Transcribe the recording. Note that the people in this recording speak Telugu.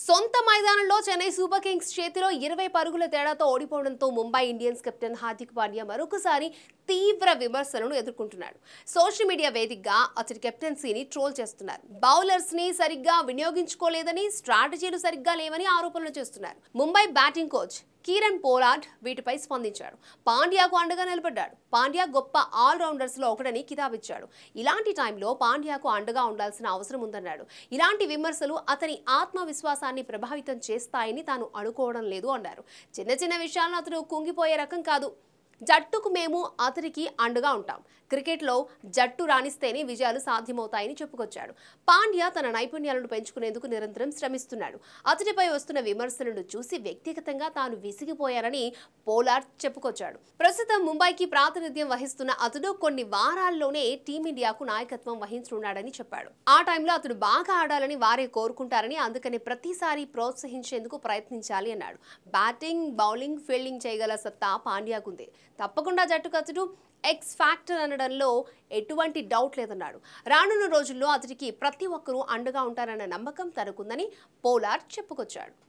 సొంత మైదానంలో చెన్నై సూపర్ కింగ్స్ చేతిలో ఇరవై పరుగుల తేడాతో ఓడిపోవడంతో ముంబై ఇండియన్స్ కెప్టెన్ హార్దిక్ పాండ్యా మరొకసారి తీవ్ర విమర్శలను ఎదుర్కొంటున్నాడు సోషల్ మీడియా వేదికగా అతడి కెప్టెన్సీని ట్రోల్ చేస్తున్నారు బౌలర్స్ ని సరిగ్గా వినియోగించుకోలేదని స్ట్రాటజీలు సరిగ్గా లేవని ఆరోపణలు చేస్తున్నారు Mumbai batting coach Kieron Pollard వీటిపై స్పందించాడు పాండ్యాకు అండగా నిలబడ్డాడు పాండ్యా గొప్ప ఆల్రౌండర్స్లో ఒకడని కితాబిచ్చాడు ఇలాంటి టైంలో పాండ్యాకు అండగా ఉండాల్సిన అవసరం ఉందన్నాడు ఇలాంటి విమర్శలు అతని ఆత్మవిశ్వాసాన్ని ప్రభావితం చేస్తాయని తాను అనుకోవడం లేదు అన్నారు చిన్న చిన్న విషయాలను అతను కుంగిపోయే రకం కాదు జట్టుకు మేము అతనికి అండగా ఉంటాం క్రికెట్లో జట్టు రాణిస్తేనే విజయాలు సాధ్యమవుతాయని చెప్పుకొచ్చాడు పాండ్యా తన నైపుణ్యాలను పెంచుకునేందుకు నిరంతరం శ్రమిస్తున్నాడు అతడిపై వస్తున్న విమర్శలను చూసి వ్యక్తిగతంగా తాను విసిగిపోయారని పోలార్ చెప్పుకొచ్చాడు ప్రస్తుతం ముంబైకి ప్రాతినిధ్యం వహిస్తున్న అతడు కొన్ని వారాల్లోనే టీమిండియాకు నాయకత్వం వహించనున్నాడని చెప్పాడు ఆ టైంలో అతడు బాగా ఆడాలని వారే కోరుకుంటారని అందుకని ప్రతిసారి ప్రోత్సహించేందుకు ప్రయత్నించాలి అన్నాడు బ్యాటింగ్ బౌలింగ్ ఫీల్డింగ్ చేయగల సత్తా పాండ్యాకుంది తప్పకుండా జట్టు కథడు ఎక్స్ ఫ్యాక్టర్ అనడంలో ఎటువంటి డౌట్ లేదన్నాడు రానున్న రోజుల్లో అతడికి ప్రతి ఒక్కరూ అండగా ఉంటారన్న నమ్మకం తనకుందని పోలార్ చెప్పుకొచ్చాడు